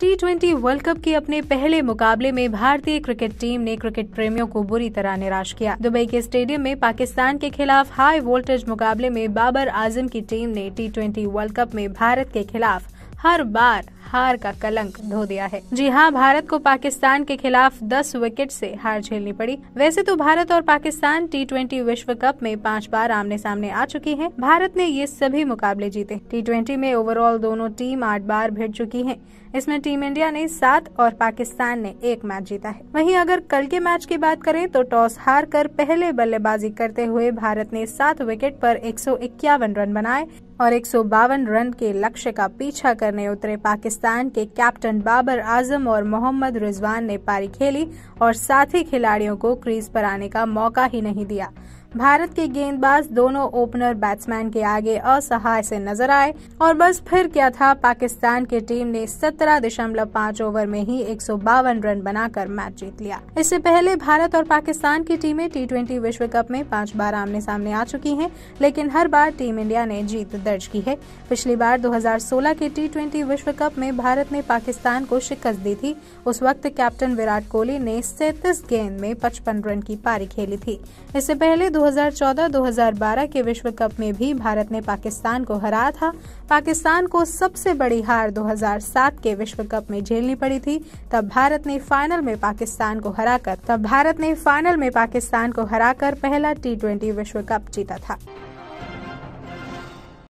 T twenty world cup के अपने पहले मुकाबले में भारतीय क्रिकेट टीम ने क्रिकेट प्रेमियों को बुरी तरह निराश किया दुबई के स्टेडियम में पाकिस्तान के खिलाफ हाई वोल्टेज मुकाबले में बाबर आजम की टीम ने टी वर्ल्ड कप में भारत के खिलाफ हर बार हार का कलंक धो दिया है जी हाँ भारत को पाकिस्तान के खिलाफ दस विकेट से हार झेलनी पड़ी वैसे तो भारत और पाकिस्तान टी विश्व कप में पांच बार आमने सामने आ चुकी है भारत ने ये सभी मुकाबले जीते टी में ओवरऑल दोनों टीम आठ बार भिड़ चुकी है इसमें टीम इंडिया ने सात और पाकिस्तान ने एक मैच जीता है वहीं अगर कल के मैच की बात करें तो टॉस हार कर पहले बल्लेबाजी करते हुए भारत ने सात विकेट पर एक रन बनाए और एक रन के लक्ष्य का पीछा करने उतरे पाकिस्तान पाकिस्तान के कैप्टन बाबर आजम और मोहम्मद रिजवान ने पारी खेली और साथी खिलाड़ियों को क्रीज पर आने का मौका ही नहीं दिया भारत के गेंदबाज दोनों ओपनर बैट्समैन के आगे असहाय से नजर आए और बस फिर क्या था पाकिस्तान की टीम ने सत्रह दशमलव पाँच ओवर में ही एक रन बनाकर मैच जीत लिया इससे पहले भारत और पाकिस्तान की टीमें टी ट्वेंटी विश्व कप में पांच बार आमने सामने आ चुकी हैं लेकिन हर बार टीम इंडिया ने जीत दर्ज की है पिछली बार 2016 के टी ट्वेंटी विश्व कप में भारत ने पाकिस्तान को शिकस्त दी थी उस वक्त कैप्टन विराट कोहली ने सैतीस गेंद में पचपन रन की पारी खेली थी इससे पहले 2014-2012 के विश्व कप में भी भारत ने पाकिस्तान को हराया था पाकिस्तान को सबसे बड़ी हार 2007 के विश्व कप में झेलनी पड़ी थी तब भारत ने फाइनल में पाकिस्तान को हराकर तब भारत ने फाइनल में पाकिस्तान को हराकर पहला टी विश्व कप जीता था